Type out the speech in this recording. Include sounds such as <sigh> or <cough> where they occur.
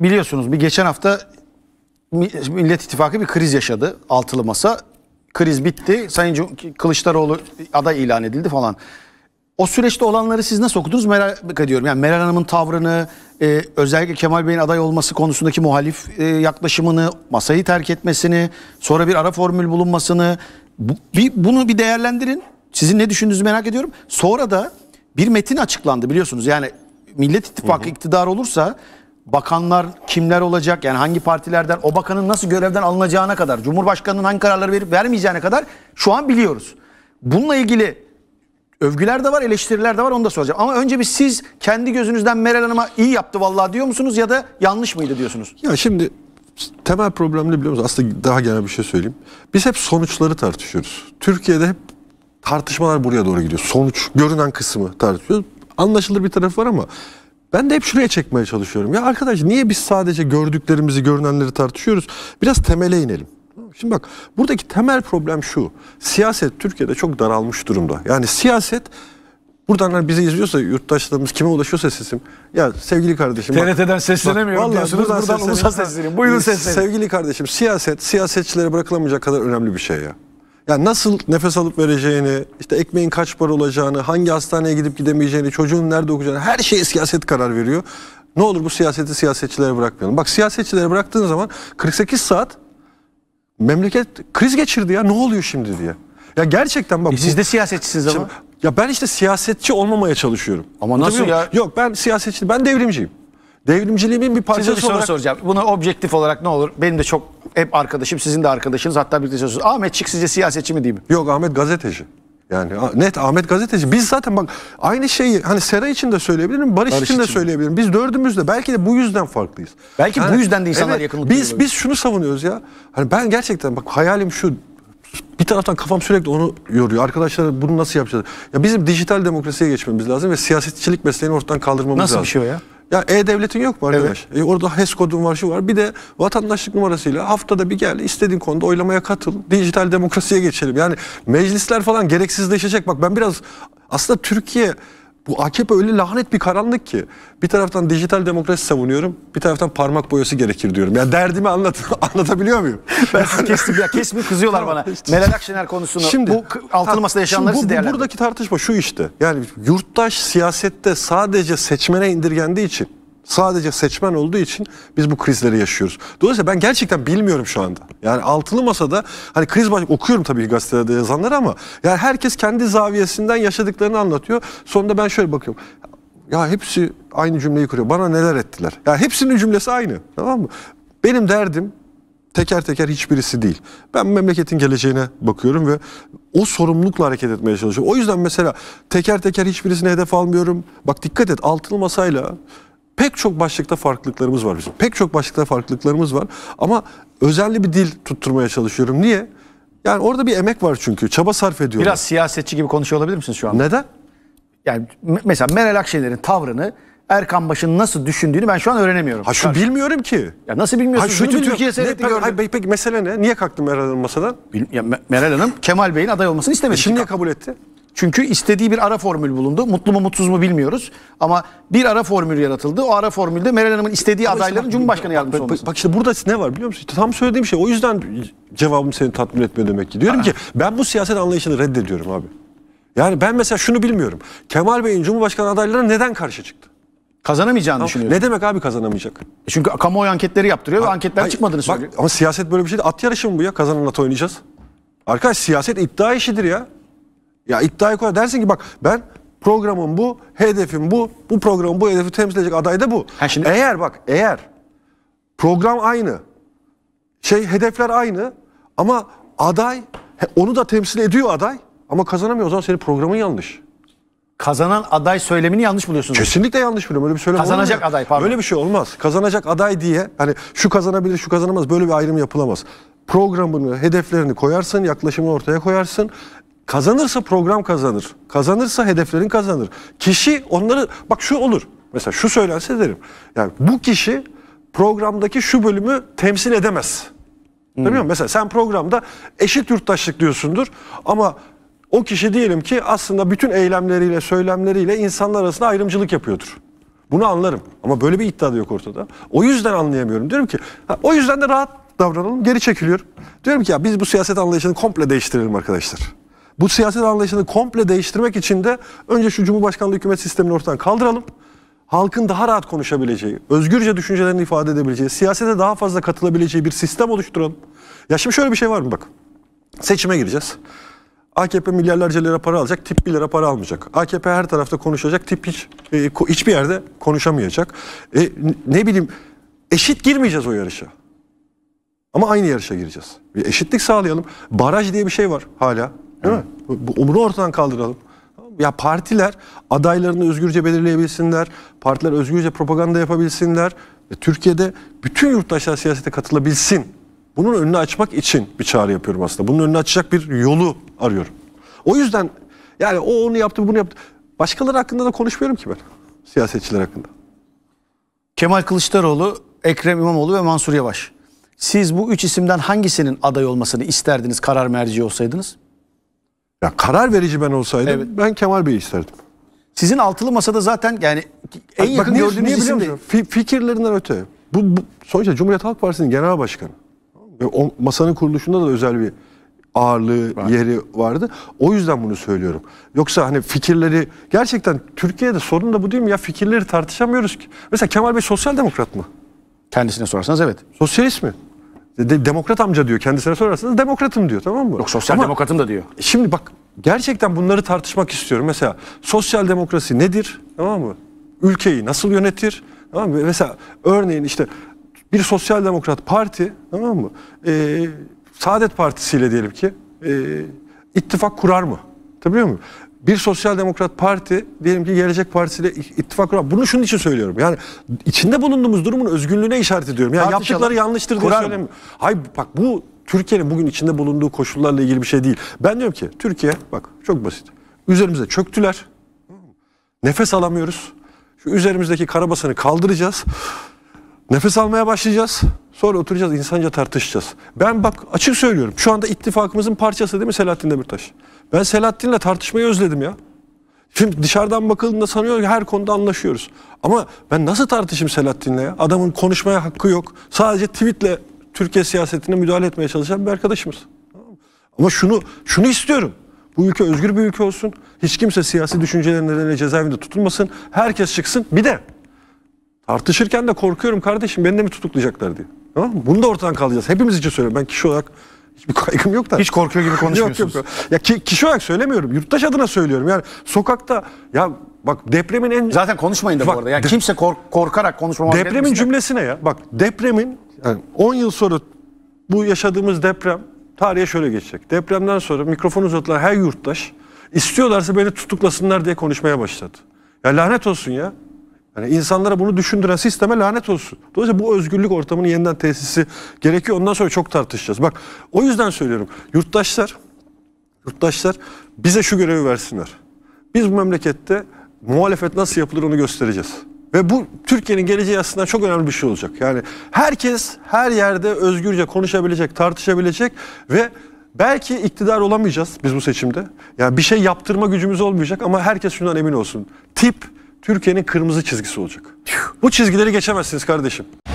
biliyorsunuz bir geçen hafta Millet İttifakı bir kriz yaşadı. Altılı masa. Kriz bitti. Sayın Kılıçdaroğlu aday ilan edildi falan. O süreçte olanları siz nasıl okudunuz merak ediyorum. Yani Meral Hanım'ın tavrını, e, özellikle Kemal Bey'in aday olması konusundaki muhalif e, yaklaşımını, masayı terk etmesini, sonra bir ara formül bulunmasını, bu, bir, bunu bir değerlendirin. Sizin ne düşündüğünüzü merak ediyorum. Sonra da bir metin açıklandı biliyorsunuz. Yani Millet İttifakı hı hı. iktidar olursa bakanlar kimler olacak yani hangi partilerden o bakanın nasıl görevden alınacağına kadar Cumhurbaşkanı'nın hangi kararları verip vermeyeceğine kadar şu an biliyoruz. Bununla ilgili övgüler de var eleştiriler de var onu da soracağım. Ama önce bir siz kendi gözünüzden Meral Hanım'a iyi yaptı vallahi diyor musunuz ya da yanlış mıydı diyorsunuz? Ya şimdi temel problem ne biliyor musunuz? Aslında daha genel bir şey söyleyeyim. Biz hep sonuçları tartışıyoruz. Türkiye'de hep tartışmalar buraya doğru gidiyor. Sonuç, görünen kısmı tartışıyoruz. Anlaşılır bir taraf var ama ben de hep şuraya çekmeye çalışıyorum. Ya arkadaş niye biz sadece gördüklerimizi, görünenleri tartışıyoruz? Biraz temele inelim. Şimdi bak buradaki temel problem şu. Siyaset Türkiye'de çok daralmış durumda. Yani siyaset buradanlar hani bizi izliyorsa yurttaşlarımız kime ulaşıyorsa sesim. Ya sevgili kardeşim. TRT'den bak, seslenemiyorum bak, diyorsunuz buradan, buradan ulusa seslenin. Buyurun seslenin. Sevgili kardeşim siyaset siyasetçilere bırakılamayacak kadar önemli bir şey ya. Yani nasıl nefes alıp vereceğini, işte ekmeğin kaç para olacağını, hangi hastaneye gidip gidemeyeceğini, çocuğun nerede okuyacağını her şeye siyaset karar veriyor. Ne olur bu siyaseti siyasetçilere bırakmayalım. Bak siyasetçilere bıraktığın zaman 48 saat memleket kriz geçirdi ya ne oluyor şimdi diye. Ya gerçekten bak. E siz de siyasetçisiniz ama. ya ben işte siyasetçi olmamaya çalışıyorum. Ama nasıl Tabii ya? Yok ben siyasetçi, ben devrimciyim. Devrimciliğimin bir parçası Size bir soru olarak... soracağım. Bunu objektif olarak ne olur? Benim de çok hep arkadaşım, sizin de arkadaşınız hatta birlikte çalışıyorsunuz. Ahmetçik sizce siyasetçi mi değil mi? Yok Ahmet gazeteci. Yani net Ahmet gazeteci. Biz zaten bak aynı şeyi hani Sera için de söyleyebilirim, Barış, Barış için, de söyleyebilirim. Biz dördümüz de belki de bu yüzden farklıyız. Belki yani, bu yüzden de insanlar evet, yakınlık Biz biz şunu savunuyoruz ya. Hani ben gerçekten bak hayalim şu bir taraftan kafam sürekli onu yoruyor. Arkadaşlar bunu nasıl yapacağız? Ya bizim dijital demokrasiye geçmemiz lazım ve siyasetçilik mesleğini ortadan kaldırmamız nasıl lazım. Nasıl bir şey o ya? Ya E-Devlet'in yok mu arkadaş? Evet. E orada HES kodun var şu var. Bir de vatandaşlık numarasıyla haftada bir gel istediğin konuda oylamaya katıl. Dijital demokrasiye geçelim. Yani meclisler falan gereksizleşecek. Bak ben biraz aslında Türkiye bu AKP öyle lanet bir karanlık ki. Bir taraftan dijital demokrasi savunuyorum. Bir taraftan parmak boyası gerekir diyorum. Ya yani derdimi anlat <laughs> anlatabiliyor muyum? Ben sizi kestim ya kesmi kızıyorlar bana. Işte. Meral Akşener konusunu şimdi, bu altın masada yaşananları siz değerlendirin. Buradaki tartışma şu işte. Yani yurttaş siyasette sadece seçmene indirgendiği için sadece seçmen olduğu için biz bu krizleri yaşıyoruz. Dolayısıyla ben gerçekten bilmiyorum şu anda. Yani altılı masada hani kriz baş... okuyorum tabii gazetelerde yazanları ama yani herkes kendi zaviyesinden yaşadıklarını anlatıyor. Sonunda ben şöyle bakıyorum. Ya hepsi aynı cümleyi kuruyor. Bana neler ettiler? Ya hepsinin cümlesi aynı. Tamam mı? Benim derdim teker teker hiçbirisi değil. Ben memleketin geleceğine bakıyorum ve o sorumlulukla hareket etmeye çalışıyorum. O yüzden mesela teker teker hiçbirisine hedef almıyorum. Bak dikkat et altılı masayla Pek çok başlıkta farklılıklarımız var bizim. Pek çok başlıkta farklılıklarımız var ama özelli bir dil tutturmaya çalışıyorum. Niye? Yani orada bir emek var çünkü. Çaba sarf ediyorlar. Biraz siyasetçi gibi konuşuyor olabilir misiniz şu an? Neden? Yani mesela Meral Akşener'in tavrını Erkan Baş'ın nasıl düşündüğünü ben şu an öğrenemiyorum. Ha şu bilmiyorum ki. Ya nasıl bilmiyorsun? Ha, şu Bütün Türkiye seyretti gördüm. Hayır, peki, peki mesele ne? Niye kalktı Meral Hanım masadan? Bil, ya, Meral Hanım Kemal Bey'in aday olmasını istemedi. E şimdi niye kabul etti? Çünkü istediği bir ara formül bulundu. Mutlu mu mutsuz mu bilmiyoruz. Ama bir ara formül yaratıldı. O ara formülde Meral Hanım'ın istediği Ama adayların işte bak, Cumhurbaşkanı yardımcısı olması. Bak, bak işte burada ne var biliyor musun? tam söylediğim şey. O yüzden cevabım seni tatmin etmiyor demek ki. Diyorum Aa. ki ben bu siyaset anlayışını reddediyorum abi. Yani ben mesela şunu bilmiyorum. Kemal Bey'in Cumhurbaşkanı adaylarına neden karşı çıktı? Kazanamayacağını tamam. düşünüyorsun. Ne demek abi kazanamayacak? E çünkü kamuoyu anketleri yaptırıyor ha, ve anketler hayır, çıkmadığını söylüyor. ama siyaset böyle bir şey değil. At yarışı mı bu ya? Kazananla oynayacağız. Arkadaş siyaset iddia işidir ya. Ya iddiayı koyar, dersin ki bak ben programım bu, hedefim bu, bu programın bu hedefi temsil edecek aday da bu. Ha, şimdi... Eğer bak eğer program aynı, şey hedefler aynı ama aday onu da temsil ediyor aday ama kazanamıyor o zaman senin programın yanlış. Kazanan aday söylemini yanlış buluyorsunuz. Kesinlikle yanlış buluyorum. Öyle bir söylem Kazanacak olmuyor. aday pardon. Böyle bir şey olmaz. Kazanacak aday diye hani şu kazanabilir şu kazanamaz böyle bir ayrım yapılamaz programını, hedeflerini koyarsın, yaklaşımını ortaya koyarsın. Kazanırsa program kazanır. Kazanırsa hedeflerin kazanır. Kişi onları bak şu olur. Mesela şu söylense derim. Yani bu kişi programdaki şu bölümü temsil edemez. Hmm. Değil mi? Mesela sen programda eşit yurttaşlık diyorsundur ama o kişi diyelim ki aslında bütün eylemleriyle, söylemleriyle insanlar arasında ayrımcılık yapıyordur. Bunu anlarım ama böyle bir iddia da yok ortada. O yüzden anlayamıyorum. Diyorum ki ha, o yüzden de rahat davranalım, geri çekiliyorum. Diyorum ki ya biz bu siyaset anlayışını komple değiştirelim arkadaşlar. Bu siyaset anlayışını komple değiştirmek için de önce şu Cumhurbaşkanlığı hükümet sistemini ortadan kaldıralım. Halkın daha rahat konuşabileceği, özgürce düşüncelerini ifade edebileceği, siyasete daha fazla katılabileceği bir sistem oluşturalım. Ya şimdi şöyle bir şey var mı bak. Seçime gireceğiz. AKP milyarlarca lira para alacak, tip bir lira para almayacak. AKP her tarafta konuşacak, tip hiç, e, hiçbir yerde konuşamayacak. E, ne bileyim eşit girmeyeceğiz o yarışa. Ama aynı yarışa gireceğiz. Bir eşitlik sağlayalım. Baraj diye bir şey var hala. Değil mi? Bu, umr'u ortadan kaldıralım. Ya partiler adaylarını özgürce belirleyebilsinler. Partiler özgürce propaganda yapabilsinler. E, Türkiye'de bütün yurttaşlar siyasete katılabilsin. Bunun önünü açmak için bir çağrı yapıyorum aslında. Bunun önünü açacak bir yolu arıyorum. O yüzden yani o onu yaptı bunu yaptı. Başkaları hakkında da konuşmuyorum ki ben. Siyasetçiler hakkında. Kemal Kılıçdaroğlu, Ekrem İmamoğlu ve Mansur Yavaş. Siz bu üç isimden hangisinin aday olmasını isterdiniz karar merci olsaydınız? Ya karar verici ben olsaydım evet. ben Kemal Bey'i isterdim. Sizin altılı masada zaten yani en yakın bak, gördüğünüz niye, isim de... Fikirlerinden öte. Bu, bu sonuçta Cumhuriyet Halk Partisi'nin genel başkanı. O masanın kuruluşunda da özel bir ağırlığı, Var. yeri vardı. O yüzden bunu söylüyorum. Yoksa hani fikirleri gerçekten Türkiye'de sorun da bu değil mi? Ya fikirleri tartışamıyoruz ki. Mesela Kemal Bey sosyal demokrat mı? Kendisine sorarsanız evet. Sosyalist mi? demokrat amca diyor kendisine sorarsanız demokratım diyor tamam mı? Yok sosyal Ama demokratım da diyor. Şimdi bak gerçekten bunları tartışmak istiyorum. Mesela sosyal demokrasi nedir tamam mı? Ülkeyi nasıl yönetir? Tamam mı? Mesela örneğin işte bir sosyal demokrat parti tamam mı? Ee, Saadet Partisi ile diyelim ki e, ittifak kurar mı? Tabii muyum? bir Sosyal Demokrat Parti diyelim ki Gelecek partisiyle ile ittifak kurar. Bunu şunun için söylüyorum. Yani içinde bulunduğumuz durumun özgürlüğüne işaret ediyorum. Yani Tartışalım. yaptıkları yanlıştır diye söylemiyorum. Hayır bak bu Türkiye'nin bugün içinde bulunduğu koşullarla ilgili bir şey değil. Ben diyorum ki Türkiye bak çok basit. Üzerimize çöktüler. Nefes alamıyoruz. Şu üzerimizdeki karabasanı kaldıracağız. Nefes almaya başlayacağız. Sonra oturacağız insanca tartışacağız. Ben bak açık söylüyorum. Şu anda ittifakımızın parçası değil mi Selahattin Demirtaş? Ben Selahattin'le tartışmayı özledim ya. Şimdi dışarıdan bakıldığında sanıyor ki her konuda anlaşıyoruz. Ama ben nasıl tartışayım Selahattin'le ya? Adamın konuşmaya hakkı yok. Sadece tweetle Türkiye siyasetine müdahale etmeye çalışan bir arkadaşımız. Ama şunu şunu istiyorum. Bu ülke özgür bir ülke olsun. Hiç kimse siyasi düşünceleri nedeniyle cezaevinde tutulmasın. Herkes çıksın. Bir de tartışırken de korkuyorum kardeşim beni de mi tutuklayacaklar diye. Tamam mı? Bunu da ortadan kaldıracağız. Hepimiz için söylüyorum. Ben kişi olarak hiçbir kaygım yok da. Hiç korkuyor gibi <laughs> konuşmuyorsunuz. yok, yok, yok. Ya ki, kişi olarak söylemiyorum. Yurttaş adına söylüyorum. Yani sokakta ya bak depremin en... Zaten konuşmayın da bak, bu arada. Yani kimse kork korkarak konuşmamak Depremin cümlesine ya. Bak depremin yani 10 yıl sonra bu yaşadığımız deprem tarihe şöyle geçecek. Depremden sonra mikrofon uzatılan her yurttaş istiyorlarsa beni tutuklasınlar diye konuşmaya başladı. Ya lanet olsun ya. Yani insanlara bunu düşündüren sisteme lanet olsun. Dolayısıyla bu özgürlük ortamının yeniden tesisi gerekiyor. Ondan sonra çok tartışacağız. Bak o yüzden söylüyorum. Yurttaşlar, yurttaşlar bize şu görevi versinler. Biz bu memlekette muhalefet nasıl yapılır onu göstereceğiz. Ve bu Türkiye'nin geleceği aslında çok önemli bir şey olacak. Yani herkes her yerde özgürce konuşabilecek, tartışabilecek ve belki iktidar olamayacağız biz bu seçimde. Yani bir şey yaptırma gücümüz olmayacak ama herkes şundan emin olsun. Tip Türkiye'nin kırmızı çizgisi olacak. Bu çizgileri geçemezsiniz kardeşim.